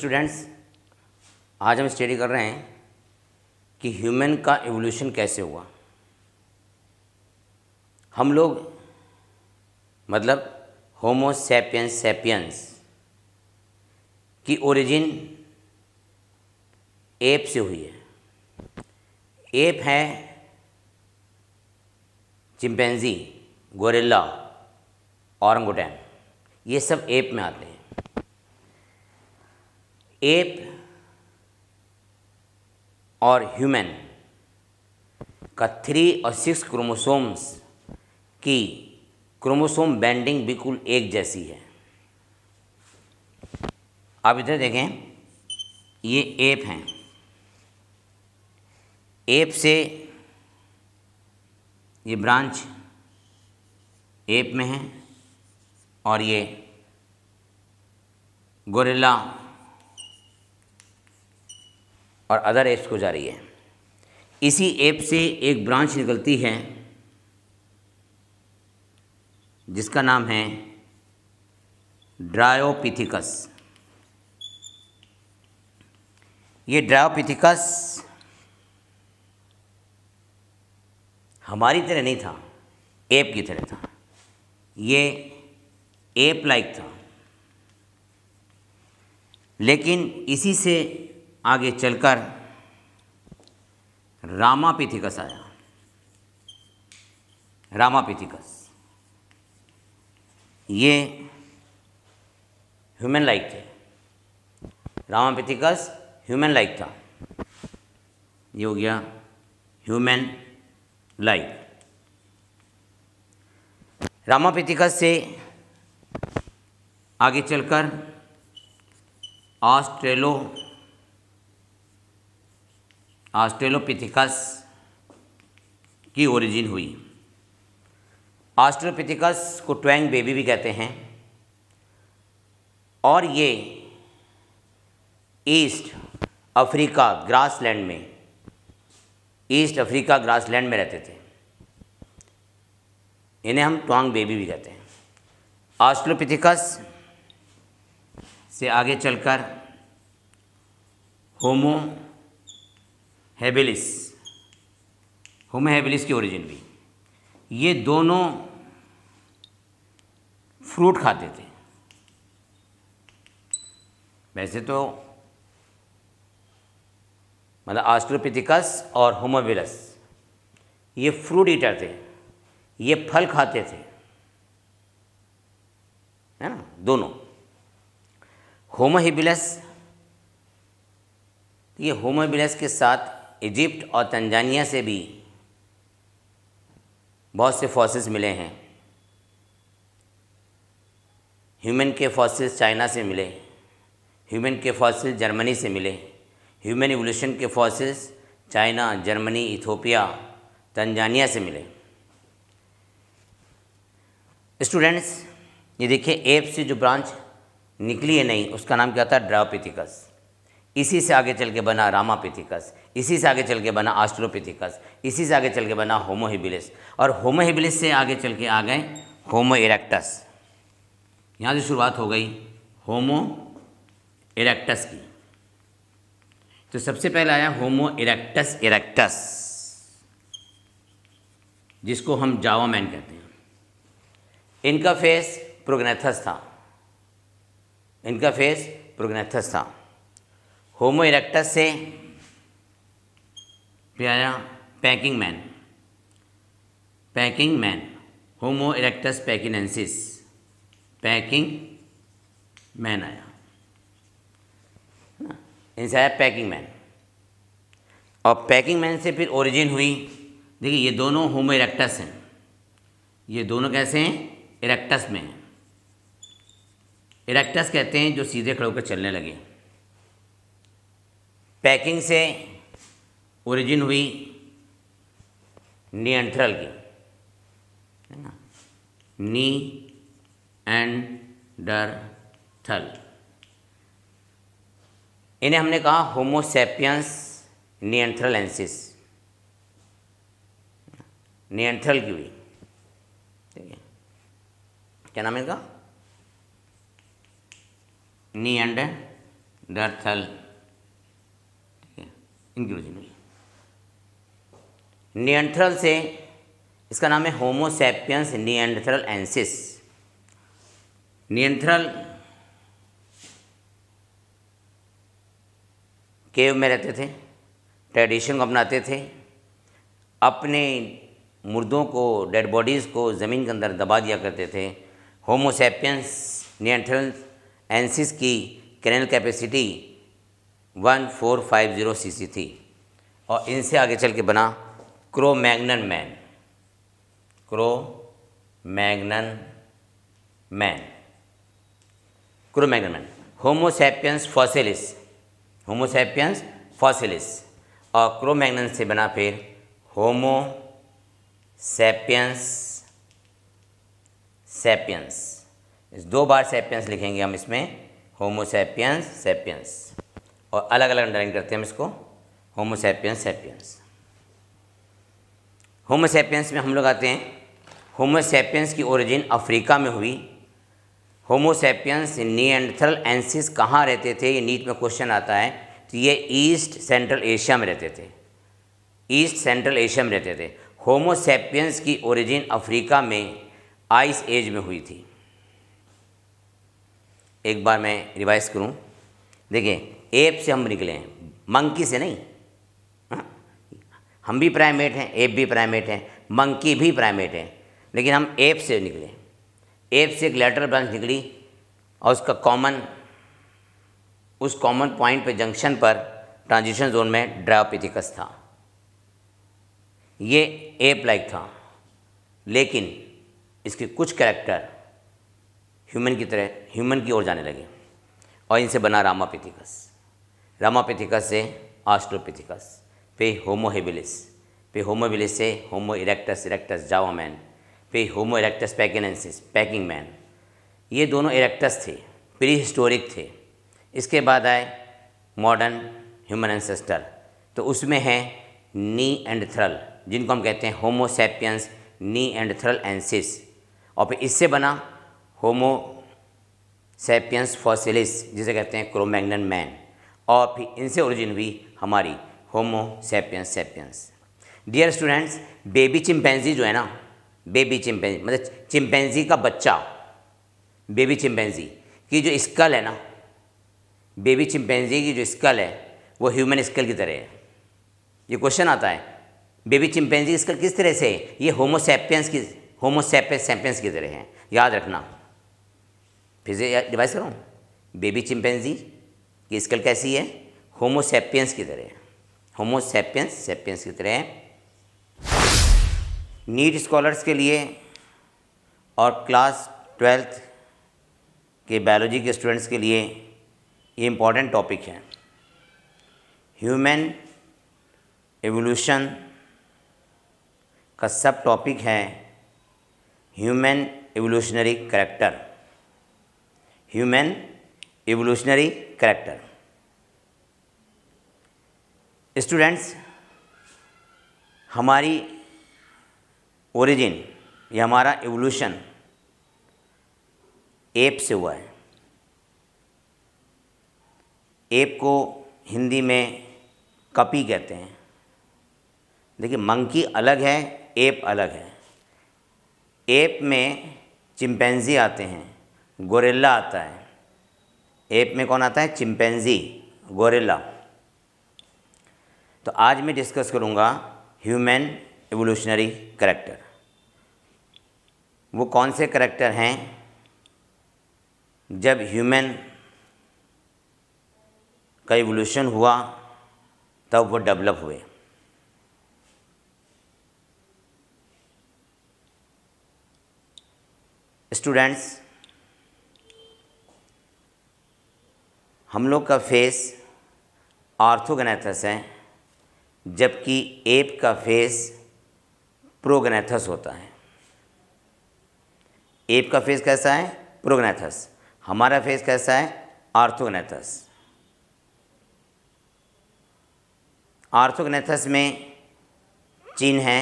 Students आज हम study कर रहे हैं कि ह्यूमन का एवोल्यूशन कैसे हुआ हम लोग मतलब होमो सेपियंस सेपियंस की ओरिजिन एप से हुई है एप है चिंपेंजी गोरेला औरंगोटैन ये सब एप में आते हैं एप और ह्यूमन का थ्री और सिक्स क्रोमोसोम्स की क्रोमोसोम बैंडिंग बिल्कुल एक जैसी है आप इधर देखें ये एप हैं एप से ये ब्रांच एप में है और ये गोरेला और अदर एप्स को जा रही है इसी ऐप से एक ब्रांच निकलती है जिसका नाम है ड्रायोपिथिकस ये ड्रायोपिथिकस हमारी तरह नहीं था एप की तरह था ये एप लाइक था लेकिन इसी से आगे चलकर रामापिथिकस आया रामापिथिकस ये ह्यूमन लाइक थे रामापिथिकस ह्यूमन लाइक था ये हो गया ह्यूमन लाइक रामापिथिकस से आगे चलकर ऑस्ट्रेलो ऑस्ट्रेलोपिथिकस की ओरिजिन हुई ऑस्ट्रोपिथिकस को ट्वेंग बेबी भी कहते हैं और ये ईस्ट अफ्रीका ग्रासलैंड में ईस्ट अफ्रीका ग्रासलैंड में रहते थे इन्हें हम ट्वांग बेबी भी कहते हैं ऑस्ट्रोपिथिकस से आगे चलकर होमो हेबिलिस होमो हेबिलिस की ओरिजिन भी ये दोनों फ्रूट खाते थे वैसे तो मतलब आस्ट्रोपिथिकस और होमोविलस ये फ्रूट ईटर थे ये फल खाते थे है ना दोनों होमोहिबिलस ये होमोबिलस के साथ इजिप्ट और तंजानिया से भी बहुत से फॉसिस मिले हैं ह्यूमन के फॉसिस चाइना से मिले ह्यूमन के फॉसिस जर्मनी से मिले ह्यूमन एवोल्यूशन के fossils China Germany Ethiopia Tanzania से मिले स्टूडेंट्स ये देखिए एप से जो ब्रांच निकली है नहीं उसका नाम क्या था ड्राओपिथिकस इसी से आगे चल के बना रामापिथिकस इसी से आगे चल के बना आस्ट्रोपिथिकस इसी से आगे चल के बना होमोहिबिलिस और होमोहिबिलिस से आगे चल के आ गए होमो इरेक्टस यहाँ से शुरुआत हो गई होमो इरेक्टस की तो सबसे पहले आया होमो इरेक्टस इरेक्टस जिसको हम जावा मैन कहते हैं इनका फेस प्रोग्नेथस था इनका फेस प्रोग्नेथस था होमो इरेक्टस से फिर आया Peking man Peking man homo erectus pekinensis Peking man आया इनसे आया पैकिंग मैन और पैकिंग मैन से फिर ओरिजिन हुई देखिए ये दोनों होमो इरेक्टस हैं ये दोनों कैसे हैं इरेक्टस में हैं इरेक्टस कहते हैं जो सीधे खड़े होकर चलने लगे पैकिंग से ओरिजिन हुई नियंट्रल की है ना नी एंड डर थल इन्हें हमने कहा होमोसेपियंस नियंट्रलेंसिस नियंट्रल की हुई ठीक है क्या नाम है इनका एंड डर थल इनकी वजह नहीं से इसका नाम है होमोसेपियंस नियंट्रल एंसिस नियंट्रल केव में रहते थे ट्रेडिशन को अपनाते थे अपने मुर्दों को डेड बॉडीज़ को ज़मीन के अंदर दबा दिया करते थे होमोसेपियंस नियंट्रल एंसिस की cranial capacity one four five zero C C थी और इनसे आगे चल के बना Cro Magnon man Cro Magnon man Cro Magnon man homo sapiens fossilis homo sapiens fossilis और मैगनन से बना फिर होमो सेपियंस सैपियंस दो बार सेपियंस लिखेंगे हम इसमें होमोसेपियंस सेपियंस और अलग अलग अंडरलाइन करते हैं हम इसको होमोसेपियंस सेपियंस होमोसेपियंस में हम लोग आते हैं होमोसेपियंस की ओरिजिन अफ्रीका में हुई होमोसेपियंस नियंथल एंसिस कहाँ रहते थे ये नीट में क्वेश्चन आता है तो ये ईस्ट सेंट्रल एशिया में रहते थे ईस्ट सेंट्रल एशिया में रहते थे होमोसेपियंस की ओरिजिन अफ्रीका में आइस एज में हुई थी एक बार मैं रिवाइज करूं देखिए एप से हम निकले हैं मंकी से नहीं हाँ? हम भी प्राइमेट हैं एप भी प्राइमेट हैं मंकी भी प्राइमेट हैं लेकिन हम एप से निकले एप से एक लेटर ब्रांच निकली और उसका कॉमन उस कॉमन पॉइंट पे जंक्शन पर ट्रांजिशन जोन में ड्रायोपिथिकस था ये एप लाइक था लेकिन इसके कुछ कैरेक्टर ह्यूमन की तरह ह्यूमन की ओर जाने लगे और इनसे बना रामापिथिकस रामापिथिकस से ऑस्ट्रोपिथिकस पे होमोहेबिलिस पे होमोबिलिस से homo erectus erectus Java man पे homo erectus pekinensis Peking man ये दोनों इरेक्टस थे प्री हिस्टोरिक थे इसके बाद आए मॉडर्न ह्यूमन एंसेस्टर तो उसमें हैं नी एंड थ्रल जिनको हम कहते हैं होमोसेपियंस नी एंड थ्रल एंसिस और फिर इससे बना होमो सेपियंस फॉसिलिस जिसे कहते हैं क्रोमैग्नन मैन और फिर इनसे ओरिजिन हुई हमारी homo sapiens sapiens dear students baby chimpanzee जो है ना बेबी चिंपैंजी मतलब चिंपैंजी का बच्चा बेबी चिंपैंजी की जो स्कल है ना बेबी चिंपैंजी की जो स्कल है वो ह्यूमन स्कल की तरह है ये क्वेश्चन आता है बेबी चिंपैंजी स्कल किस तरह से है ये होमोसेपियंस की होमोसेपियंस सेपियंस की तरह है याद रखना फिर से डिवाइस करूँ बेबी चिंपैंजी कि स्किल कैसी है होमोसेपियंस की तरह होमोसेपियंस सेपियंस की तरह नीट स्कॉलर्स के लिए और क्लास ट्वेल्थ के बायोलॉजी के स्टूडेंट्स के लिए ये इम्पॉर्टेंट टॉपिक है ह्यूमन एवोल्यूशन का सब टॉपिक है human evolutionary character human evolutionary character students हमारी ओरिजिन या हमारा इवोल्यूशन एप से हुआ है एप को हिंदी में कपी कहते हैं देखिए मंकी अलग है एप अलग है एप में चिंपैंजी आते हैं गोरेला आता है एप में कौन आता है चिंपेंजी गोरेला तो आज मैं डिस्कस करूँगा ह्यूमन एवोल्यूशनरी करेक्टर वो कौन से करेक्टर हैं जब ह्यूमन का एवोल्यूशन हुआ तब वो डेवलप हुए स्टूडेंट्स हम लोग का फेस आर्थोगनेथस है जबकि एप का फेस प्रोगनेथस होता है एप का फेस कैसा है प्रोगनेथस हमारा फेस कैसा है आर्थोगनेथस आर्थोगनेथस में चिन्ह है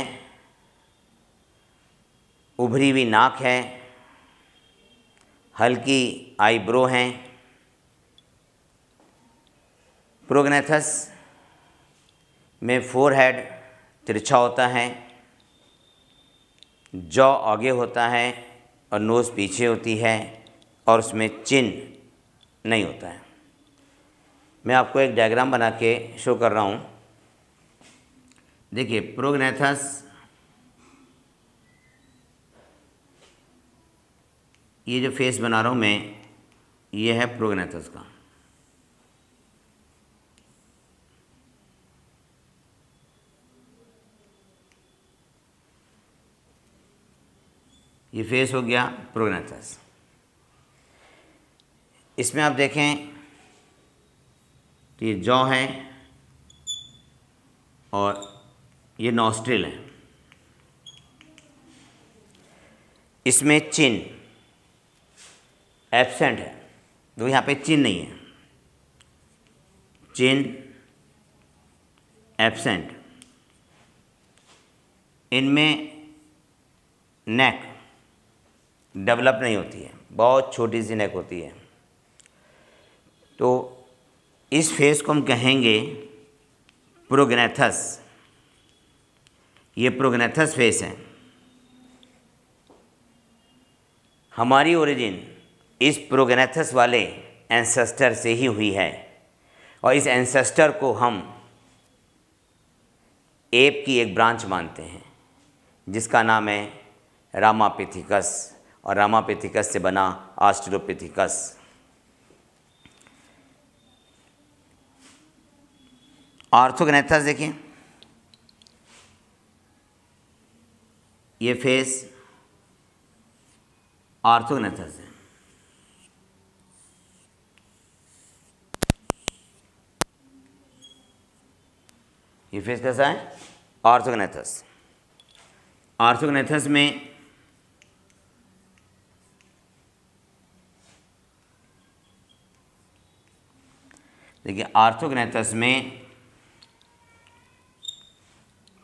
उभरी हुई नाक है हल्की आईब्रो हैं प्रोगनेथस में फोर हेड तिरछा होता है जॉ आगे होता है और नोज़ पीछे होती है और उसमें चिन नहीं होता है मैं आपको एक डायग्राम बना के शो कर रहा हूँ देखिए प्रोगनेथस ये जो फेस बना रहा हूँ मैं ये है प्रोगनेथस का ये फेस हो गया प्रोग्नेथस इसमें आप देखें तो ये जॉ है और ये नॉस्ट्रिल है इसमें चिन एब्सेंट है तो यहाँ पे चिन नहीं है चिन एबसेंट इनमें नेक डेवलप नहीं होती है बहुत छोटी सी नेक होती है तो इस फेस को हम कहेंगे प्रोग्नेथस ये प्रोग्नेथस फेस है हमारी ओरिजिन इस प्रोग्नेथस वाले एंसेस्टर से ही हुई है और इस एंसेस्टर को हम एप की एक ब्रांच मानते हैं जिसका नाम है रामापिथिकस और रामापेथिकस से बना आस्ट्रोपेथिकस ऑर्थोगनेथस देखें ये फेस ऑर्थोगनेथस है ये फेस कैसा है ऑर्थोगनेथस ऑर्थोगनेथस में देखिए आर्थोग्नेथस में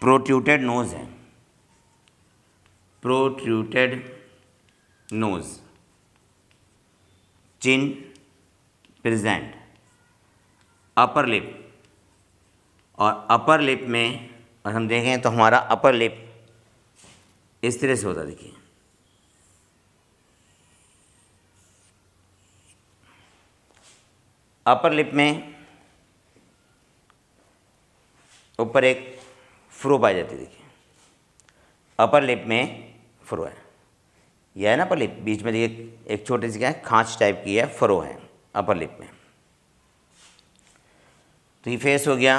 प्रोट्यूटेड नोज है protruded nose chin present upper lip और अपर लिप में और हम देखें तो हमारा अपर लिप इस तरह से होता देखिए अपर लिप में ऊपर एक फ्रो पाई जाती है देखिए अपर लिप में फ्रो है यह है ना अपर लिप बीच में देखिए एक छोटी सी क्या है खाँच टाइप की है फ्रो है अपर लिप में तो ये फेस हो गया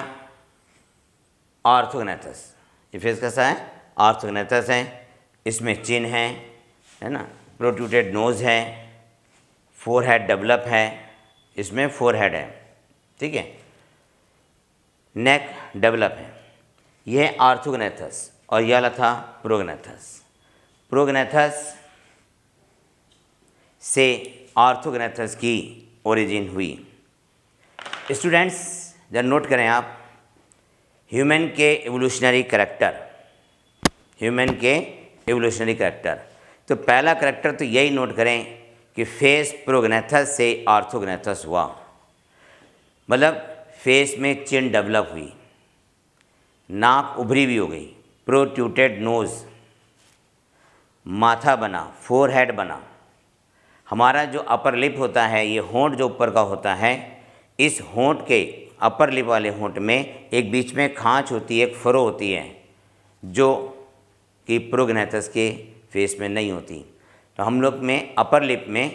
आर्थोगनेथस ये फेस कैसा है आर्थोगनेथस है इसमें चिन है है ना प्रोट्यूटेड नोज़ है फोर हेड डेवलप है इसमें फोर हेड है ठीक है नेक डेवलप है यह आर्थोगनेथस और यह वाला था प्रोगनेथस प्रोगनेथस से आर्थोगनेथस की ओरिजिन हुई स्टूडेंट्स जब नोट करें आप ह्यूमन के एवोल्यूशनरी करेक्टर ह्यूमन के एवोल्यूशनरी करेक्टर तो पहला करेक्टर तो यही नोट करें कि फेस प्रोगनेथस से आर्थोगनेथस हुआ मतलब फेस में चिन डेवलप हुई नाक उभरी हुई हो गई प्रोट्यूटेड नोज़ माथा बना फोर हेड बना हमारा जो अपर लिप होता है ये होंठ जो ऊपर का होता है इस होंठ के अपर लिप वाले होंठ में एक बीच में खाँच होती है एक फरो होती है जो कि प्रोगनेथस के फेस में नहीं होती तो हम लोग में अपर लिप में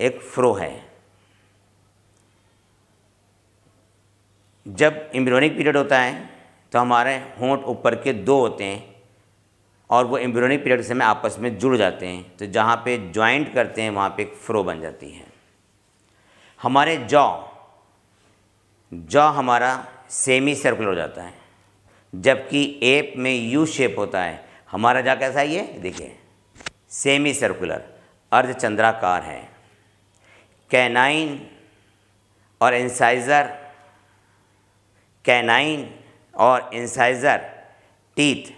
एक फ्रो है जब एम्ब्रियोनिक पीरियड होता है तो हमारे होंठ ऊपर के दो होते हैं और वो एम्ब्रियोनिक पीरियड से में आपस में जुड़ जाते हैं तो जहाँ पे ज्वाइंट करते हैं वहाँ पे एक फ्रो बन जाती है हमारे जॉ जॉ हमारा सेमी सर्कुलर हो जाता है जबकि एप में यू शेप होता है हमारा जॉ कैसा है ये देखिए सेमी सर्कुलर अर्धचंद्राकार है कैनाइन और इंसाइज़र कैनाइन और इंसाइज़र टीथ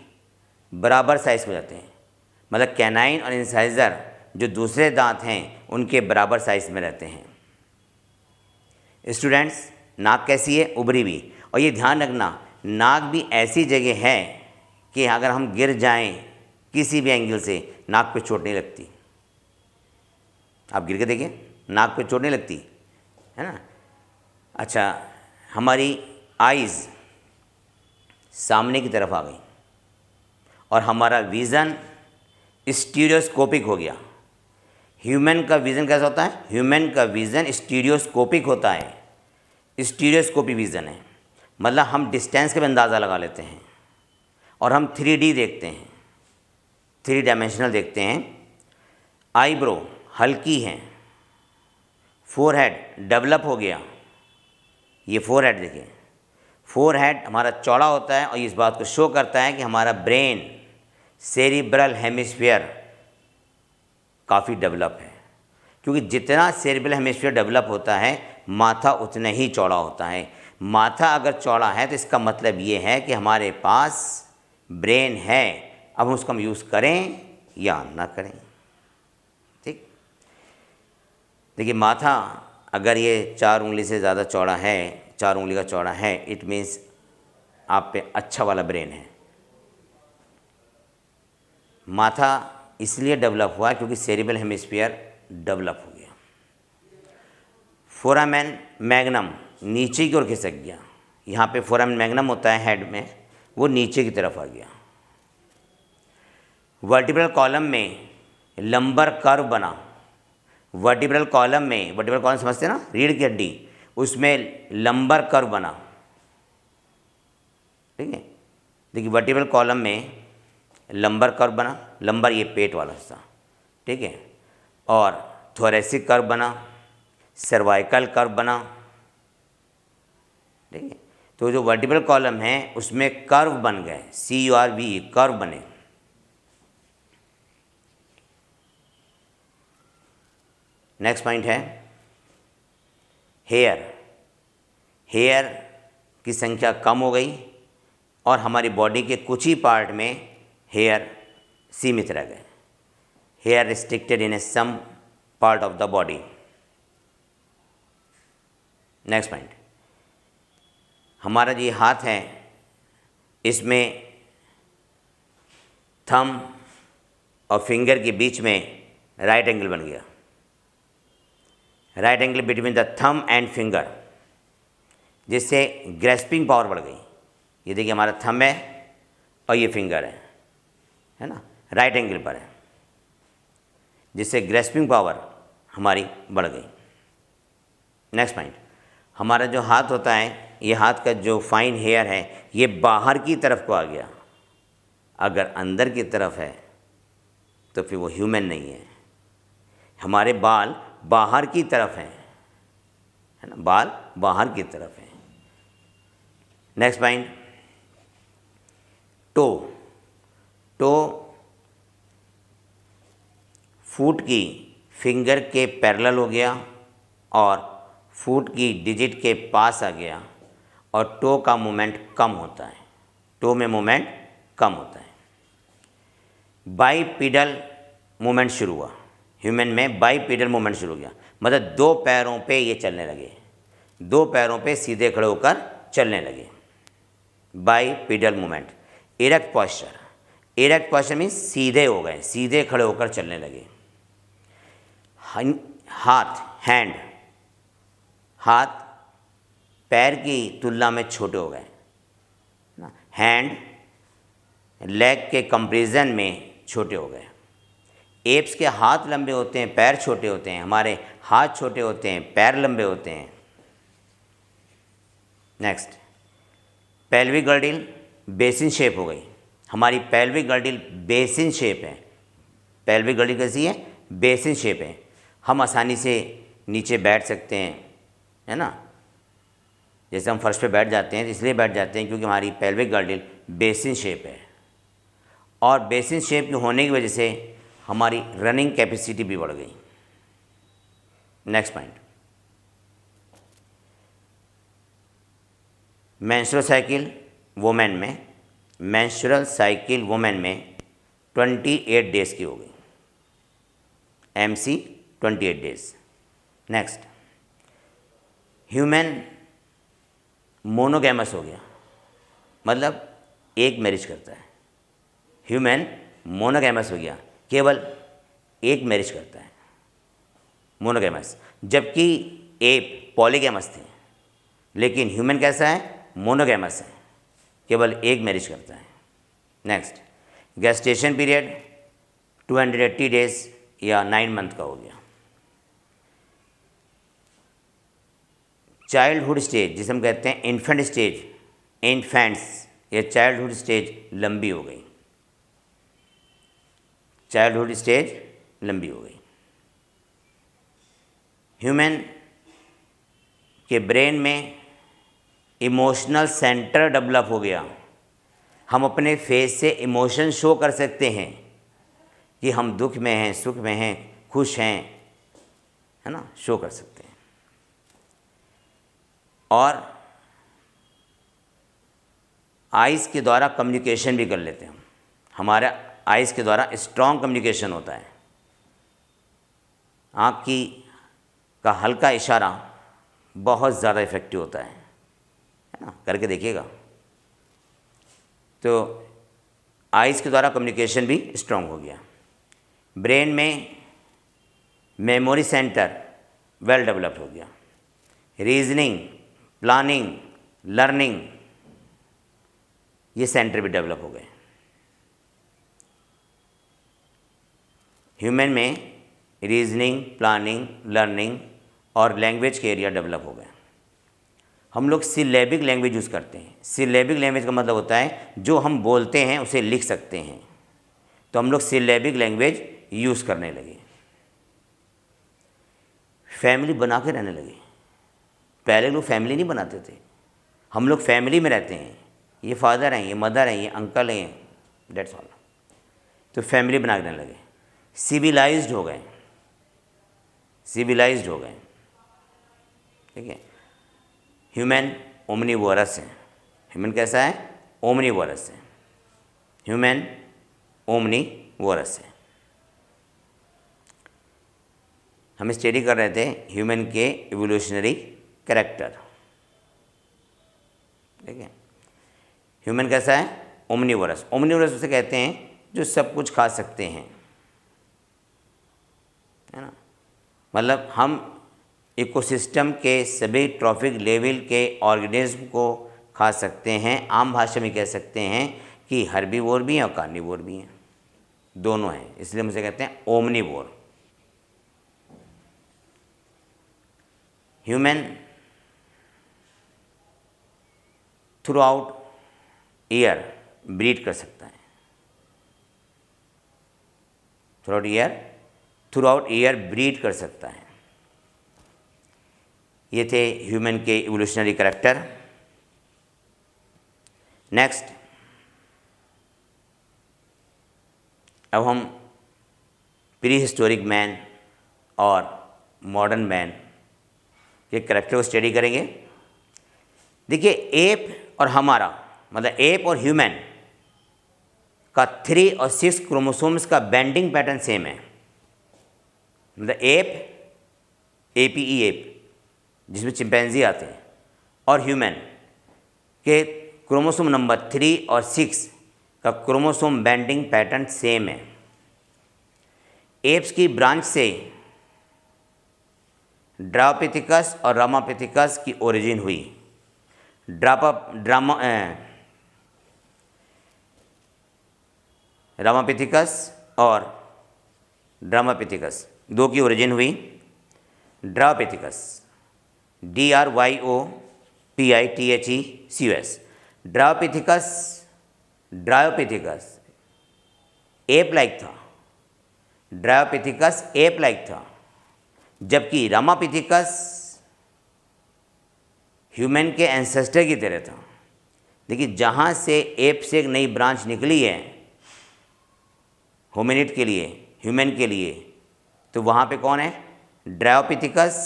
बराबर साइज़ हो जाते हैं मतलब कैनाइन और इंसाइज़र जो दूसरे दांत हैं उनके बराबर साइज़ में रहते हैं स्टूडेंट्स नाक कैसी है उभरी भी और ये ध्यान रखना नाक भी ऐसी जगह है कि अगर हम गिर जाएं किसी भी एंगल से नाक पे चोट नहीं लगती आप गिर के देखिए नाक पे चोट नहीं लगती है ना अच्छा हमारी आइज़ सामने की तरफ आ गई और हमारा विज़न स्टीरियोस्कोपिक हो गया ह्यूमन का विज़न कैसा होता है ह्यूमन का विज़न स्टीरियोस्कोपिक होता है स्टीरियोस्कोपिक विज़न है मतलब हम डिस्टेंस का भी अंदाज़ा लगा लेते हैं और हम थ्री डी देखते हैं थ्री डायमेंशनल देखते हैं आईब्रो हल्की है हेड डेवलप हो गया ये फोर हेड देखें फोर हेड हमारा चौड़ा होता है और इस बात को शो करता है कि हमारा ब्रेन सेरिब्रल हेमिस्फीयर काफ़ी डेवलप है क्योंकि जितना सेरिब्रल हेमिस्फीयर डेवलप होता है माथा उतना ही चौड़ा होता है माथा अगर चौड़ा है तो इसका मतलब ये है कि हमारे पास ब्रेन है अब हम उसका हम यूज़ करें या ना करें ठीक देखिए माथा अगर ये चार उंगली से ज़्यादा चौड़ा है चार उंगली का चौड़ा है इट मीन्स आप पे अच्छा वाला ब्रेन है माथा इसलिए डेवलप हुआ क्योंकि सेरिबल हेमिस्फीयर डेवलप हो गया फोरामैन मैग्नम नीचे की ओर खिसक गया यहाँ पे फोरामैन मैग्नम होता है हेड में वो नीचे की तरफ आ गया वर्टिब्रल कॉलम में लंबर कर्व बना वर्टिब्रल कॉलम में वर्टिब्रल कॉलम समझते हैं ना रीढ़ की हड्डी उसमें लंबर कर्व बना ठीक है देखिए वर्टिबल कॉलम में लंबर कर्व बना लंबर ये पेट वाला हिस्सा ठीक है और थोरेसिक कर्व बना सर्वाइकल कर्व बना ठीक है तो जो वर्टिबल कॉलम है उसमें कर्व बन गए C U R V curve बने नेक्स्ट पॉइंट है हेयर हेयर की संख्या कम हो गई और हमारी बॉडी के कुछ ही पार्ट में हेयर सीमित रह गए hair restricted in a some part of the body next point हमारा जो हाथ है इसमें थम और फिंगर के बीच में राइट एंगल बन गया right angle between the thumb and finger जिससे ग्रेस्पिंग पावर बढ़ गई ये देखिए हमारा थम है और ये फिंगर है है ना राइट एंगल पर है जिससे ग्रेस्पिंग पावर हमारी बढ़ गई नेक्स्ट पॉइंट हमारा जो हाथ होता है ये हाथ का जो फाइन हेयर है ये बाहर की तरफ को आ गया अगर अंदर की तरफ है तो फिर वो ह्यूमन नहीं है हमारे बाल बाहर की तरफ हैं है ना बाल बाहर की तरफ हैं next point toe toe foot की फिंगर के पैरेलल हो गया और फूट की डिजिट के पास आ गया और टो का मोमेंट कम होता है टो में मोमेंट कम होता है बाई पिडल मोमेंट शुरू हुआ ह्यूमन में बाई पीडल मूवमेंट शुरू हो गया मतलब दो पैरों पे ये चलने लगे दो पैरों पे सीधे खड़े होकर चलने लगे bipedal movement erect posture erect posture means सीधे हो गए सीधे खड़े होकर चलने लगे हाथ हैंड हाथ पैर की तुलना में छोटे हो गए हैंड लेग के कंपेरिजन में छोटे हो गए एप्स के हाथ लंबे होते हैं पैर छोटे होते हैं हमारे हाथ छोटे होते हैं पैर लंबे होते हैं next pelvic girdle basin shape हो गई हमारी पैलवी गर्डिल बेसिन शेप है पैलवी गर्डिल कैसी है बेसिन शेप है हम आसानी से नीचे बैठ सकते हैं है ना जैसे हम फर्श पे बैठ जाते हैं तो इसलिए बैठ जाते हैं क्योंकि हमारी पैल्विक गर्डिल बेसिन शेप है और बेसिन शेप के होने की वजह से हमारी रनिंग कैपेसिटी भी बढ़ गई next point menstrual cycle women में मैंसुरल साइकिल वोमेन में 28 डेज की हो गई M C twenty eight days next human monogamous हो गया मतलब एक मैरिज करता है ह्यूमन मोनोगैमस हो गया केवल एक मैरिज करता है मोनोगेमस जबकि एप पॉलीगेमस थे लेकिन ह्यूमन कैसा है मोनोगेमस है केवल एक मैरिज करता है नेक्स्ट गैस्टेशन पीरियड 280 डेज या नाइन मंथ का हो गया चाइल्डहुड स्टेज जिसे हम कहते हैं इन्फेंट स्टेज इन्फेंट्स या चाइल्डहुड स्टेज लंबी हो गई चाइल्डहुड स्टेज लंबी हो गई ह्यूमन के ब्रेन में इमोशनल सेंटर डेवलप हो गया हम अपने फेस से इमोशन शो कर सकते हैं कि हम दुख में हैं सुख में हैं खुश हैं है ना शो कर सकते हैं और आइज़ के द्वारा कम्युनिकेशन भी कर लेते हैं हम हमारा आइस के द्वारा स्ट्रॉन्ग कम्युनिकेशन होता है आँख की का हल्का इशारा बहुत ज़्यादा इफ़ेक्टिव होता है है ना करके देखिएगा तो आइस के द्वारा कम्युनिकेशन भी स्ट्रॉन्ग हो गया ब्रेन में मेमोरी सेंटर वेल डेवलप्ड हो गया रीजनिंग प्लानिंग लर्निंग ये सेंटर भी डेवलप हो गए ह्यूमन में रीजनिंग प्लानिंग लर्निंग और लैंग्वेज के एरिया डेवलप हो गए हम लोग सिलेबिक लैंग्वेज यूज़ करते हैं सिलेबिक लैंग्वेज का मतलब होता है जो हम बोलते हैं उसे लिख सकते हैं तो हम लोग सिलेबिक लैंग्वेज यूज़ करने लगे फैमिली बना के रहने लगे पहले लोग फैमिली नहीं बनाते थे हम लोग फैमिली में रहते हैं ये फादर हैं ये मदर हैं ये अंकल हैं डेट्स ऑल तो फैमिली बना के रहने लगे सिविलाइज्ड हो गए सिविलाइज्ड हो गए ठीक है ह्यूमन ओमनीवोरस है ह्यूमन कैसा है ओमनीवोरस है ह्यूमन ओमनीवोरस है हम स्टडी कर रहे थे ह्यूमन के एवोल्यूशनरी करेक्टर ठीक है ह्यूमन कैसा है ओमनी ओमनी ओमनीवोरस उसे कहते हैं जो सब कुछ खा सकते हैं है ना मतलब हम इकोसिस्टम के सभी ट्रॉफिक लेवल के ऑर्गेनिज्म को खा सकते हैं आम भाषा में कह सकते हैं कि हर्बीवोर भी हैं और कार्निवोर भी हैं दोनों हैं इसलिए मुझे कहते हैं omnivore human throughout year breed कर सकता है throughout year throughout year breed कर सकता है ये थे ह्यूमन के इवोल्यूशनरी करेक्टर नेक्स्ट अब हम प्री हिस्टोरिक मैन और मॉडर्न मैन के करेक्टर को स्टडी करेंगे देखिए एप और हमारा मतलब एप और ह्यूमन का थ्री और सिक्स क्रोमोसोम्स का बैंडिंग पैटर्न सेम है मतलब ape A P E ape जिसमें चिंपैनजी आते हैं और ह्यूमन के क्रोमोसोम नंबर थ्री और सिक्स का क्रोमोसोम बैंडिंग पैटर्न सेम है एप्स की ब्रांच से ड्रापेथिकस और रामापेथिकस की ओरिजिन हुई ड्रापा ड्रामा रामापिथिकस और ड्रामापिथिकस दो की ओरिजिन हुई Dryopithecus D R Y O P I T H E C S Dryopithecus Dryopithecus ape like था ड्रायोपेथिकस एप लाइक था जबकि रामापिथिकस ह्यूमन के एंसेस्टर की तरह था देखिए जहाँ से एप से एक नई ब्रांच निकली है होमिनिट के लिए ह्यूमन के लिए तो वहाँ पे कौन है ड्रायोपिथिकस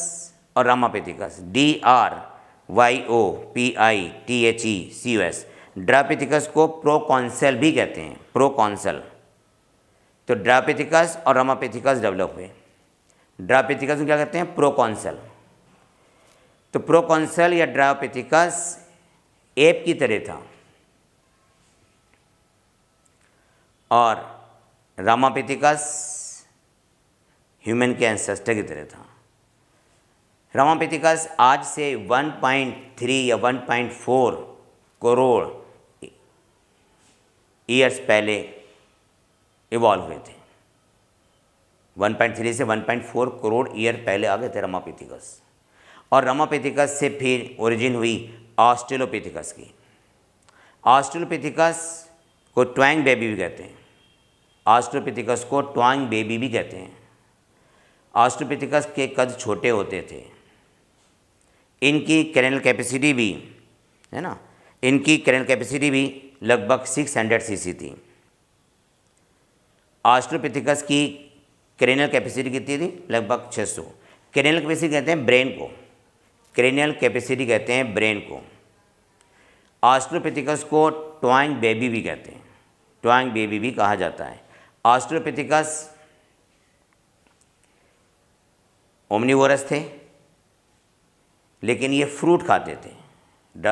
और Ramapithecus D R Y O P I T H E C O S Dryopithecus को प्रोकॉन्सल भी कहते हैं प्रोकॉन्सल तो ड्रापिथिकस और रामापिथिकस डेवलप हुए ड्रापिथिकस में क्या कहते हैं प्रोकॉन्सल तो प्रोकॉन्सल या ड्रापिथिकस एप की तरह था और रामापिथिकस ह्यूमन के एंसेस्टर की तरह था रामापिथिकस आज से 1.3 या 1.4 करोड़ ईयर्स पहले इवॉल्व हुए थे 1.3 से 1.4 करोड़ ईयर पहले आ गए थे रामापिथिकस और रामापिथिकस से फिर ओरिजिन हुई ऑस्ट्रेलोपिथिकस की ऑस्ट्रेलोपिथिकस को ट्वैंग बेबी भी कहते हैं ऑस्ट्रोपिथिकस को ट्वांग बेबी भी कहते हैं ऑस्ट्रोपिथिकस के कद छोटे होते थे इनकी क्रेनल कैपेसिटी भी है ना इनकी क्रेनल कैपेसिटी भी लगभग 600 सी थी ऑस्ट्रोपिथिकस की क्रेनल कैपेसिटी कितनी थी लगभग 600 क्रेनल कैपेसिटी कहते हैं ब्रेन को क्रेनल कैपेसिटी कहते हैं ब्रेन को ऑस्ट्रोपिथिकस को ट्वाइंग बेबी भी कहते हैं ट्वाइंग बेबी भी कहा जाता है ऑस्ट्रोपिथिकस ओमनीवोरस थे लेकिन ये फ्रूट खाते थे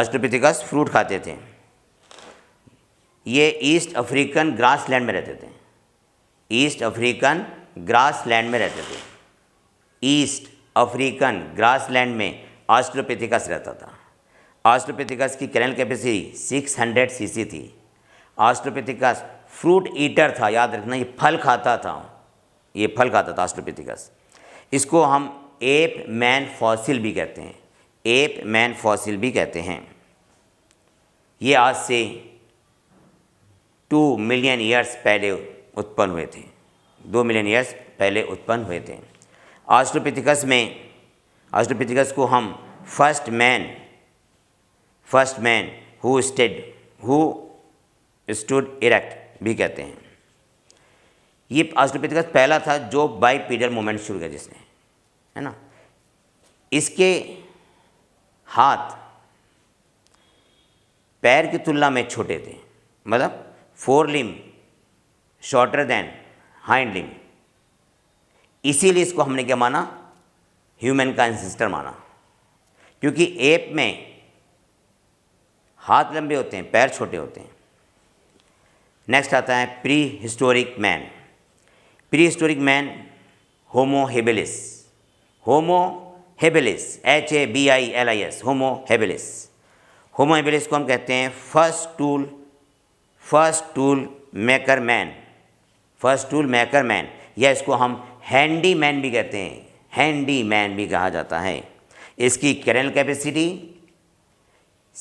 ऑस्ट्रोपिथिकस फ्रूट खाते थे ये ईस्ट अफ्रीकन ग्रास लैंड में रहते थे ईस्ट अफ्रीकन ग्रास लैंड में रहते थे ईस्ट अफ्रीकन ग्रास लैंड में ऑस्ट्रोपिथिकस रहता था ऑस्ट्रोपिथिकस की कैनल कैपेसिटी 600 सीसी थी ऑस्ट्रोपिथिकस फ्रूट ईटर था याद रखना ये फल खाता था ये फल खाता था ऑस्ट्रोपिथिकस इसको हम एप मैन फॉसिल भी कहते हैं एप मैन फॉसिल भी कहते हैं ये आज से टू मिलियन ईयर्स पहले उत्पन्न हुए थे दो मिलियन ईयर्स पहले उत्पन्न हुए थे ऑस्ट्रोपिथिकस में ऑस्ट्रोपिथिकस को हम first man first man who stood who stood erect भी कहते हैं ये ऑस्ट्रोपैथी का पहला था जो बाई पीरियल मूवमेंट शुरू किया जिसने है ना इसके हाथ पैर की तुलना में छोटे थे मतलब fore limb shorter than hind limb इसीलिए इसको हमने क्या माना ह्यूमन का एंसिस्टर माना क्योंकि एप में हाथ लंबे होते हैं पैर छोटे होते हैं नेक्स्ट आता है prehistoric man historic man Homo habilis Homo habilis H A B I L I S Homo habilis Homo habilis को हम कहते हैं first tool first tool maker man first tool maker man या इसको हम handy man भी कहते हैं हैंडी मैन भी कहा जाता है इसकी कैरल कैपेसिटी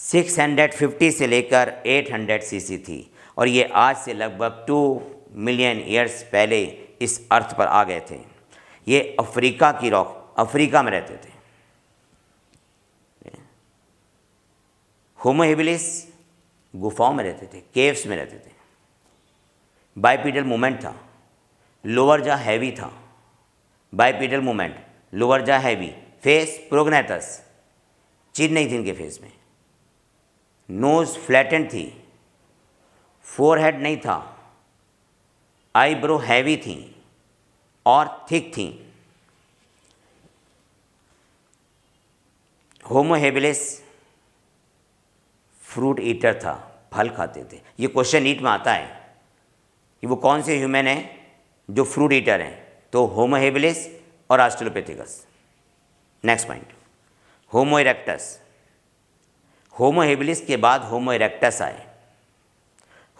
650 से लेकर 800 सीसी थी और ये आज से लगभग टू मिलियन ईयर्स पहले इस अर्थ पर आ गए थे ये अफ्रीका की रॉक अफ्रीका में रहते थे होमोहिबिलिस गुफाओं में रहते थे केव्स में रहते थे बाइपीडल मूवमेंट था लोअर जा हैवी था bipedal movement lower jaw heavy face prognathous chin नहीं थी इनके फेस में नोज फ्लैटेंड थी फोरहेड नहीं था आईब्रो हैवी थी और थिक थी होमोहेबिलिस फ्रूट ईटर था फल खाते थे ये क्वेश्चन ईट में आता है कि वो कौन से ह्यूमन है जो फ्रूट ईटर हैं तो होमोहेबिलिस और Australopithecus next point Homo erectus Homo habilis के बाद होमो इरेक्टस आए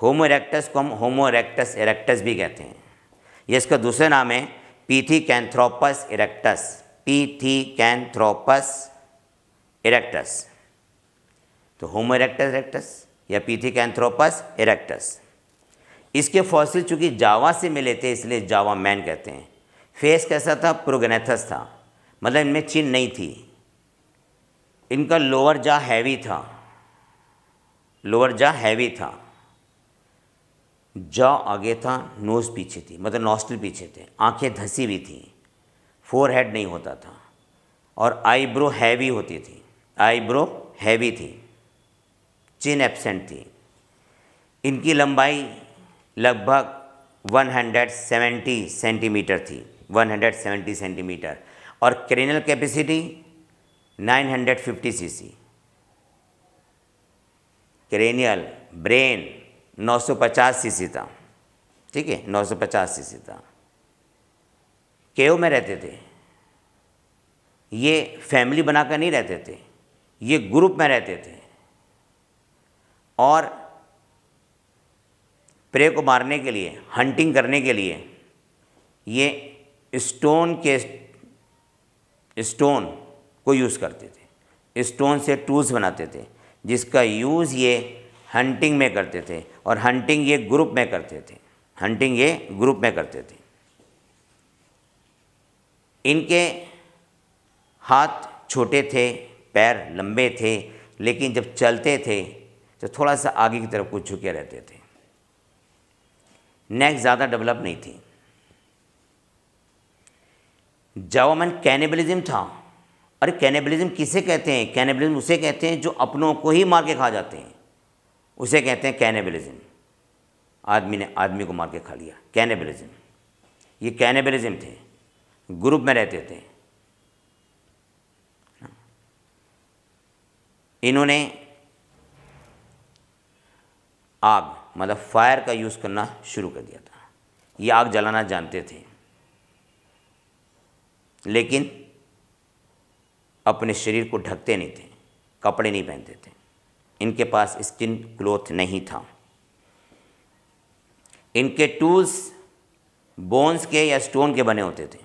होमो इरेक्टस को हम होमो इरेक्टस इरेक्टस भी कहते हैं इसका दूसरे नाम है पीथी कैंथ्रोपस इरेक्टस पीथी कैंथ्रोपस इरेक्टस तो होमो इरेक्टस इरेक्टस या पीथी कैंथ्रोपस इरेक्टस इसके फॉसिल चूंकि जावा से मिले थे इसलिए जावा मैन कहते हैं फेस कैसा था प्रोगनेथस था मतलब इनमें चिन्ह नहीं थी इनका लोअर जा हैवी था लोअर जा हैवी था जॉ आगे था नोज़ पीछे थी मतलब नॉस्टल पीछे थे आंखें धसी हुई थी फोर हेड नहीं होता था और आईब्रो हैवी होती थी आईब्रो हैवी थी चिन एबसेंट थी इनकी लंबाई लगभग 170 सेंटीमीटर थी 170 सेंटीमीटर और cranial capacity 950 CC cranial brain 950 CC था ठीक है 950 सीसी था केव में रहते थे ये फैमिली बनाकर नहीं रहते थे ये ग्रुप में रहते थे और प्रे को मारने के लिए हंटिंग करने के लिए ये स्टोन के स्टोन को यूज़ करते थे स्टोन से टूल्स बनाते थे जिसका यूज़ ये हंटिंग में करते थे और हंटिंग ये ग्रुप में करते थे हंटिंग ये ग्रुप में करते थे इनके हाथ छोटे थे पैर लंबे थे लेकिन जब चलते थे तो थोड़ा सा आगे की तरफ कुछ झुके रहते थे नेक ज़्यादा डेवलप नहीं थी जवामन कैनिबलिज्म था अरे कैनिबलिज्म किसे कहते हैं कैनिबलिज्म उसे कहते हैं जो अपनों को ही मार के खा जाते हैं उसे कहते हैं कैनेबलिज्म आदमी ने आदमी को मार के खा लिया कैनेबलिज्म ये कैनेबलिज्म थे ग्रुप में रहते थे इन्होंने आग मतलब फायर का यूज़ करना शुरू कर दिया था ये आग जलाना जानते थे लेकिन अपने शरीर को ढकते नहीं थे कपड़े नहीं पहनते थे इनके पास स्किन क्लोथ नहीं था इनके टूल्स बोन्स के या स्टोन के बने होते थे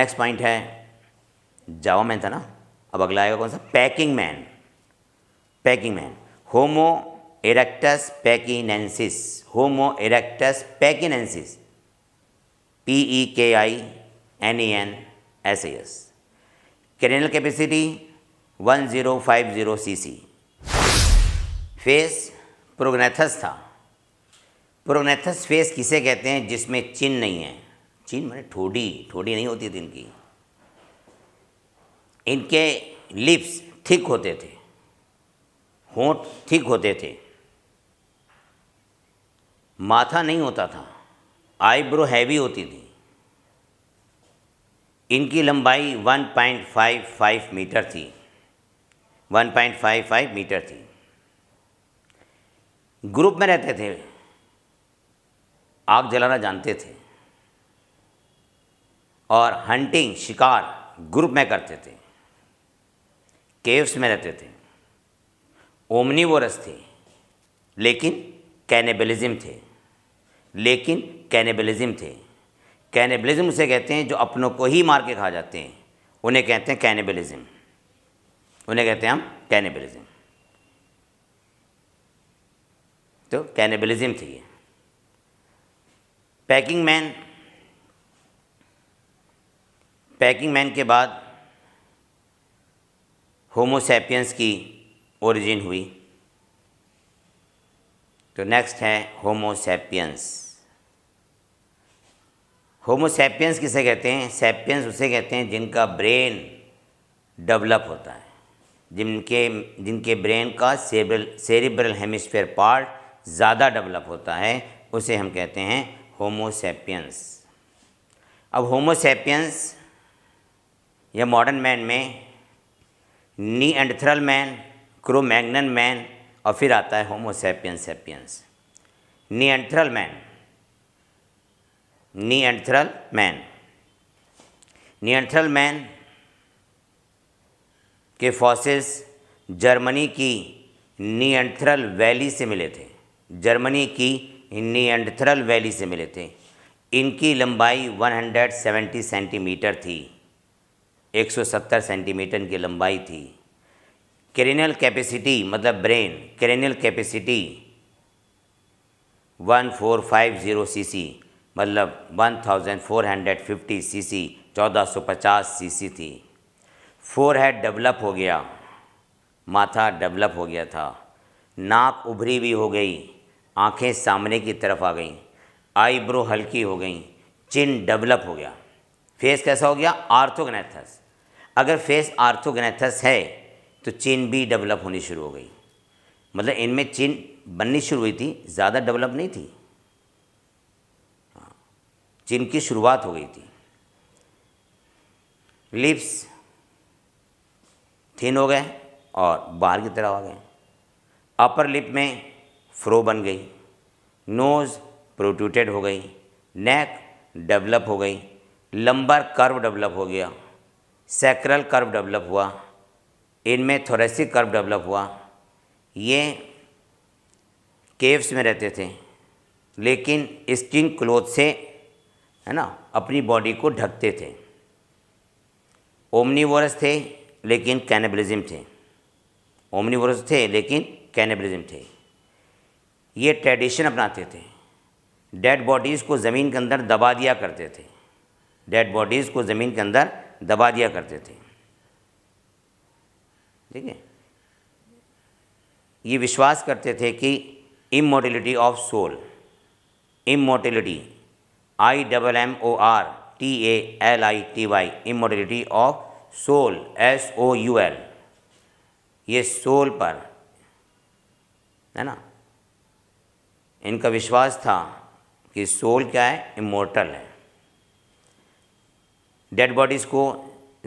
नेक्स्ट पॉइंट है जावा मैन था ना अब अगला आएगा कौन सा Peking man Peking man Homo erectus pekinensis Homo erectus pekinensis P E K I N E N S S cranial capacity 1050 CC face prognathous था प्रोग्नेथस फेस किसे कहते हैं जिसमें चिन्ह नहीं है चिन्ह मैंने ठोडी ठोडी नहीं होती थी इनकी इनके लिप्स ठीक होते थे होंठ ठीक होते थे माथा नहीं होता था आईब्रो हैवी होती थी इनकी लंबाई 1.55 मीटर थी 1.55 मीटर थी ग्रुप में रहते थे आग जलाना जानते थे और हंटिंग शिकार ग्रुप में करते थे केव्स में रहते थे ओमनी वोरस थे लेकिन कैनेबलिज्म थे लेकिन कैनेबलिज्म थे कैनेबलिज्म उसे कहते हैं जो अपनों को ही मार के खा जाते हैं उन्हें कहते हैं कैनेबलिज्म उन्हें कहते हैं हम कैनिबलिज्म तो कैनिबलिज्म थी पैकिंग मैन पैकिंग मैन के बाद होमोसेपियंस की ओरिजिन हुई तो नेक्स्ट है होमोसेपियंस होमोसेपियंस किसे कहते हैं सेपियंस उसे कहते हैं जिनका ब्रेन डेवलप होता है जिनके जिनके ब्रेन का सेब्रल सेरिब्रल हेमिस्फेयर पार्ट ज़्यादा डेवलप होता है उसे हम कहते हैं होमोसेपियंस अब होमोसेपियंस या मॉडर्न मैन में Neanderthal man Cro-Magnon man और फिर आता है Homo sapiens sapiens Neanderthal man Neanderthal man Neanderthal man के फॉसिल्स जर्मनी की नियंथ्रल वैली से मिले थे जर्मनी की नियंथ्रल वैली से मिले थे इनकी लंबाई 170 सेंटीमीटर थी 170 सेंटीमीटर इनकी लंबाई थी क्रेनियल कैपेसिटी मतलब ब्रेन क्रेनियल कैपेसिटी 1450 सीसी मतलब 1450 सीसी 1450 सीसी थी फोर हेड डेवलप हो गया माथा डेवलप हो गया था नाक उभरी भी हो गई आंखें सामने की तरफ आ गईं आईब्रो हल्की हो गई चिन डेवलप हो गया फेस कैसा हो गया आर्थोगनेथस अगर फेस आर्थोगनेथस है तो चिन भी डेवलप होनी शुरू हो गई मतलब इनमें चिन बननी शुरू हुई थी ज़्यादा डेवलप नहीं थी चिन हाँ, की शुरुआत हो गई थी लिप्स थिन हो गए और बाहर की तरह आ गए अपर लिप में फ्रो बन गई नोज़ प्रोट्यूटेड हो गई नेक डेवलप हो गई लंबर कर्व डेवलप हो गया सैक्रल कर्व डेवलप हुआ इनमें थोरेसिक कर्व डेवलप हुआ ये केव्स में रहते थे लेकिन स्किन क्लोथ से है ना अपनी बॉडी को ढकते थे ओमनीवोरस थे लेकिन कैनेबलिज्म थे ओमनीवर्स थे लेकिन कैनेबलिज्म थे ये ट्रेडिशन अपनाते थे डेड बॉडीज़ को ज़मीन के अंदर दबा दिया करते थे डेड बॉडीज़ को ज़मीन के अंदर दबा दिया करते थे ठीक है ये विश्वास करते थे कि immortality of soul immortality I double M O R T A L I T Y immortality of soul S O U L ये सोल पर है ना इनका विश्वास था कि सोल क्या है इमोर्टल है डेड बॉडीज़ को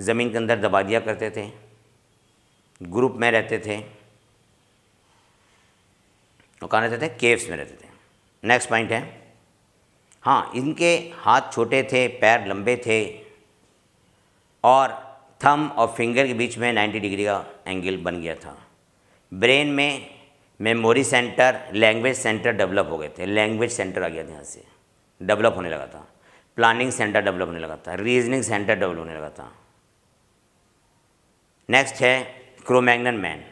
ज़मीन के अंदर दबा दिया करते थे ग्रुप में रहते थे और कहाँ रहते थे केव्स में रहते थे नेक्स्ट पॉइंट है हाँ इनके हाथ छोटे थे पैर लंबे थे और थम और फिंगर के बीच में 90 डिग्री का एंगल बन गया था ब्रेन में memory centre language centre develop हो गए थे लैंग्वेज सेंटर आ गया था यहाँ से डेवलप होने लगा था प्लानिंग सेंटर डेवलप होने लगा था रीजनिंग सेंटर डेवलप होने लगा था नेक्स्ट है क्रोमैग्नन मैन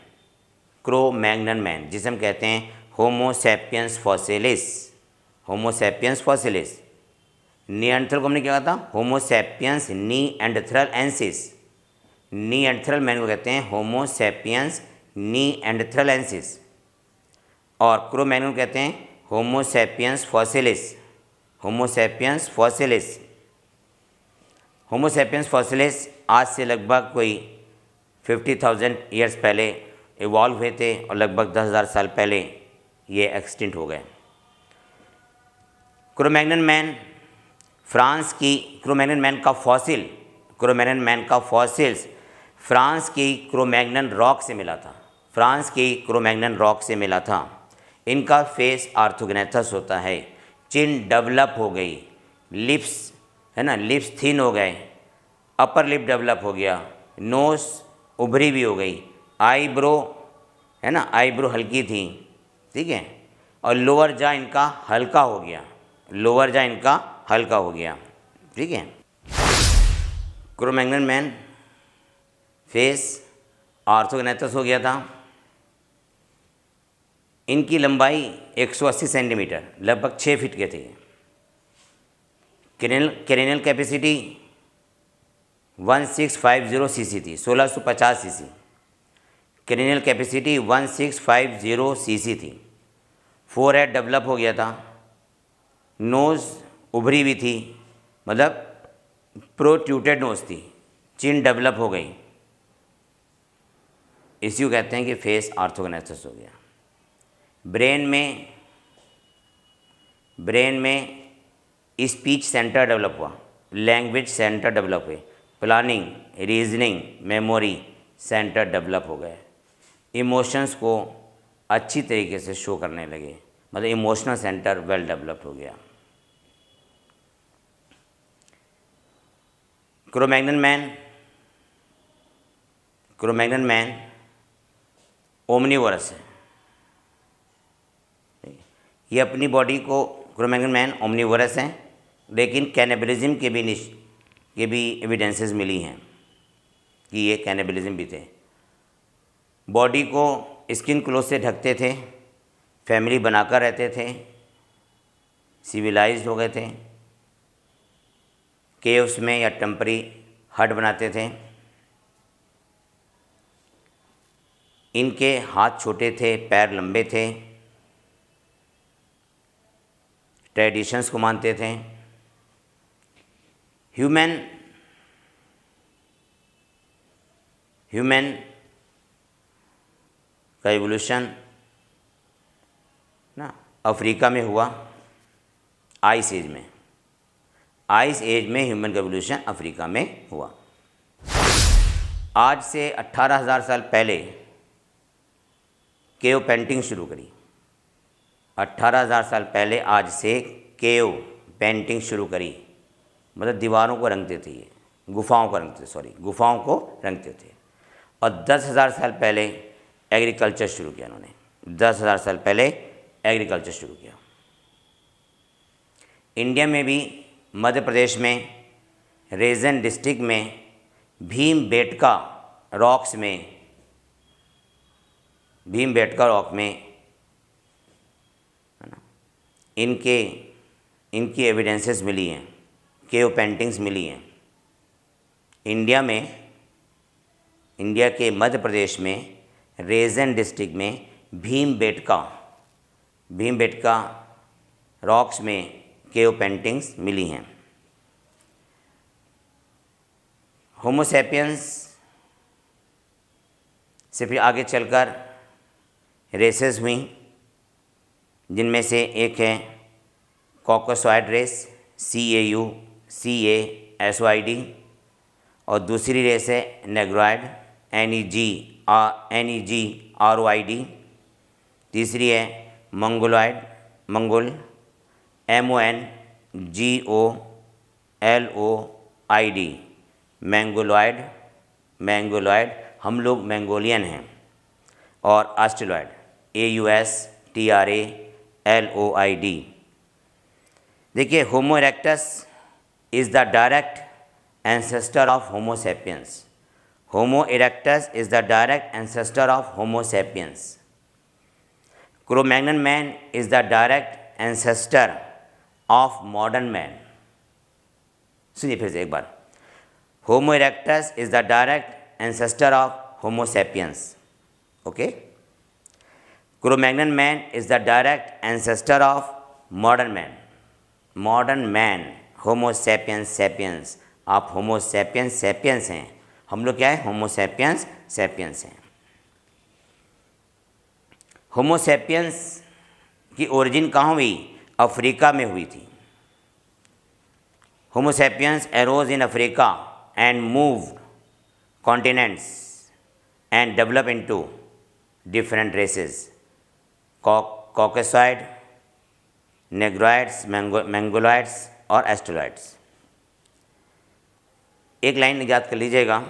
क्रोमैग्नन मैन जिसे हम कहते हैं होमोसेपियंस फॉसिलिस होमोसेपियंस फॉसिलिस नियंथ्रल को हमने क्या कहा था Homo sapiens neanderthalensis Neanderthal man को कहते हैं होमोसेपियंस नी एंड्रलेंसिस और क्रो मैन को कहते हैं Homo sapiens fossilis Homo sapiens fossilis Homo sapiens fossilis आज से लगभग कोई फिफ्टी थाउजेंड ईयर्स पहले इवॉल्व हुए थे और लगभग दस हज़ार साल पहले ये एक्सटिंट हो गए क्रोमैगन मैन फ्रांस की क्रोमैगन मैन का फॉसिल क्रोमैगन मैन का फॉसिल्स फ्रांस की क्रोमैगनन रॉक से मिला था फ्रांस की क्रोमैगनन रॉक से मिला था इनका फेस आर्थोगनेथस होता है चिन डेवलप हो गई लिप्स है ना लिप्स थिन हो गए अपर लिप डेवलप हो गया नोस उभरी भी हो गई आईब्रो है ना आईब्रो हल्की थी ठीक है और लोअर जा इनका हल्का हो गया लोअर जा इनका हल्का हो गया ठीक है क्रोमैगनन मैन फेस आर्थोगनेथस हो गया था इनकी लंबाई 180 सेंटीमीटर लगभग छः फीट के थे क्रेनल क्रेनल कैपेसिटी 1650 सीसी थी 1650 सीसी क्रेनल कैपेसिटी 1650 सीसी थी फोर हेड डेवलप हो गया था नोज़ उभरी हुई थी मतलब प्रोट्यूटेड नोज थी चिन डेवलप हो गई इसी को कहते हैं कि फेस आर्थोगनेसिस हो गया ब्रेन में ब्रेन में स्पीच सेंटर डेवलप हुआ लैंग्वेज सेंटर डेवलप हुए planning reasoning memory centre develop हो गए इमोशंस को अच्छी तरीके से शो करने लगे मतलब इमोशनल सेंटर वेल डेवलप हो गया Cro-Magnon man Cro-Magnon man omnivorous है ये अपनी बॉडी को क्रोमैगन मैन ओमनीवरस हैं लेकिन कैनेबलिज्म के भी निश के भी एविडेंसेस मिली हैं कि ये कैनेबलिज्म भी थे बॉडी को स्किन क्लोथ से ढकते थे फैमिली बनाकर रहते थे सिविलाइज हो गए थे केव्स में या टम्परी हट बनाते थे इनके हाथ छोटे थे पैर लंबे थे ट्रेडिशंस को मानते थे ह्यूमन ह्यूमन का एवोल्यूशन ना अफ्रीका में हुआ आइस एज में आइस एज में ह्यूमन का एवोल्यूशन अफ्रीका में हुआ आज से 18,000 साल पहले केव पेंटिंग शुरू करी 18,000 साल पहले आज से केव पेंटिंग शुरू करी मतलब दीवारों को रंगते थे ये गुफाओं को रंगते थे सॉरी गुफाओं को रंगते थे और 10,000 साल पहले एग्रीकल्चर शुरू किया उन्होंने 10,000 साल पहले एग्रीकल्चर शुरू किया इंडिया में भी मध्य प्रदेश में रेजन डिस्ट्रिक्ट में भीम बेटका रॉक्स में भीम बैठकर रॉक में है ना इनके इनकी एविडेंसेस मिली हैं के केव पेंटिंग्स मिली हैं इंडिया में इंडिया के मध्य प्रदेश में रेजन डिस्ट्रिक्ट में Bhimbetka Bhimbetka rocks में के ओ पेंटिंग्स मिली हैं होमोसेपियंस से फिर आगे चलकर रेसेस हुई जिनमें से एक है Caucasoid race C A U C A S Y D और दूसरी रेस है Negroid N E G N E G R Y D तीसरी है Mongoloid Mongol M O N G O L O I D Mongoloid Mongoloid हम लोग Mongolian हैं और Australoid A U S T R A L O I D देखिए Homo erectus is the direct ancestor of Homo sapiens Homo erectus is the direct ancestor of Homo sapiens Cro-Magnon man is the direct ancestor of modern man सुनिए फिर से एक बार Homo erectus is the direct ancestor of Homo sapiens okay Cro-Magnon man is the direct direct of modern man modern man man, Homo आप Homo sapiens sapiens हैं हम लोग क्या है होमोसेपियंस सेपियंस हैं होमोसेपियंस की ओरिजिन कहाँ हुई अफ्रीका में हुई थी Homo sapiens arose in Africa and move continents and develop into different races Caucasoid Negroids Mongoloids और एस्ट्रोइड्स एक लाइन याद कर लीजिएगा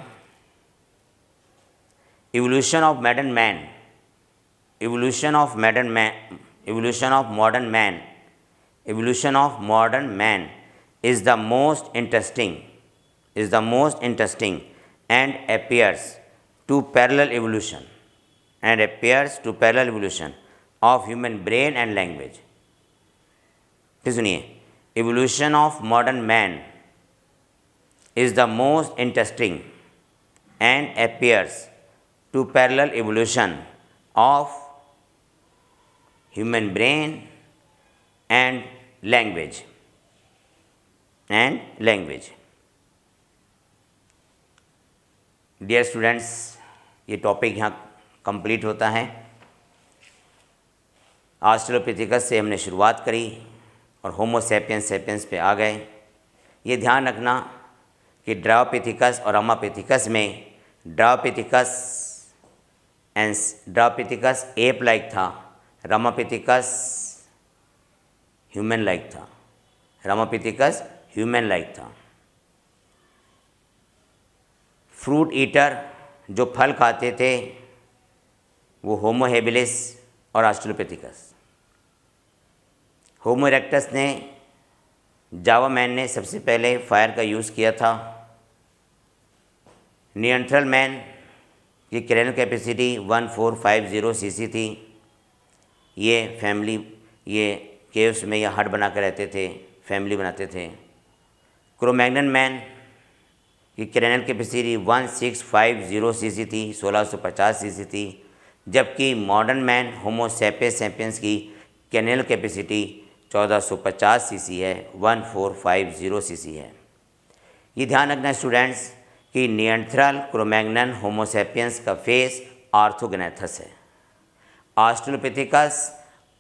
evolution of modern man evolution of modern man evolution of modern man evolution of modern man is the most interesting is the most interesting and appears to parallel evolution and appears to parallel evolution of human brain and language फिर सुनिए evolution of modern man is the most interesting and appears to parallel evolution of human brain and language and language dear students ये topic यहाँ complete होता है ऑस्ट्रोपिथिकस से हमने शुरुआत करी और होमोसेपियंस सेपियंस पे आ गए ये ध्यान रखना कि ड्रापिथिकस और अमापिथिकस में ड्रापिथिकस एंस ड्रापिथिकस एप लाइक था रमापिथिकस ह्यूमन लाइक था रमापिथिकस ह्यूमन लाइक था फ्रूट ईटर जो फल खाते थे वो होमोहेबिलिस और आस्ट्रोपेथिकस होमो इरेक्टस ने जावा मैन ने सबसे पहले फायर का यूज़ किया था नियंट्रल मैन की क्रेनो कैपेसिटी 1450 सीसी थी ये फैमिली ये केव्स में यह हट बना कर रहते थे फैमिली बनाते थे क्रोमैगनन मैन की क्रेनल कैपेसिटी 1650 सीसी थी 1650 सीसी थी जबकि मॉडर्न मैन होमोसेपे सेपियंस की कैनल कैपेसिटी 1450 सीसी है 1450 सीसी है ये ध्यान रखना स्टूडेंट्स कि नियंथ्रल क्रोमैग्नन होमोसेपियंस का फेस आर्थोगनेथस है ऑस्ट्रोलोपिथिकस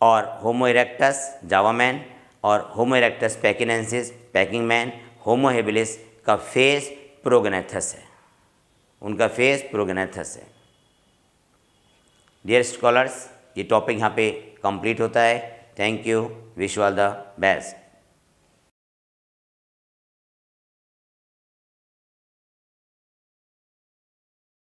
और होमो इरेक्टस जावामैन और Homo erectus pekinensis Peking man Homo habilis का फेस प्रोगनेथस है उनका फेस प्रोगनेथस है डियर स्कॉलर्स ये टॉपिक यहाँ पे कंप्लीट होता है Thank you. Wish you all the best.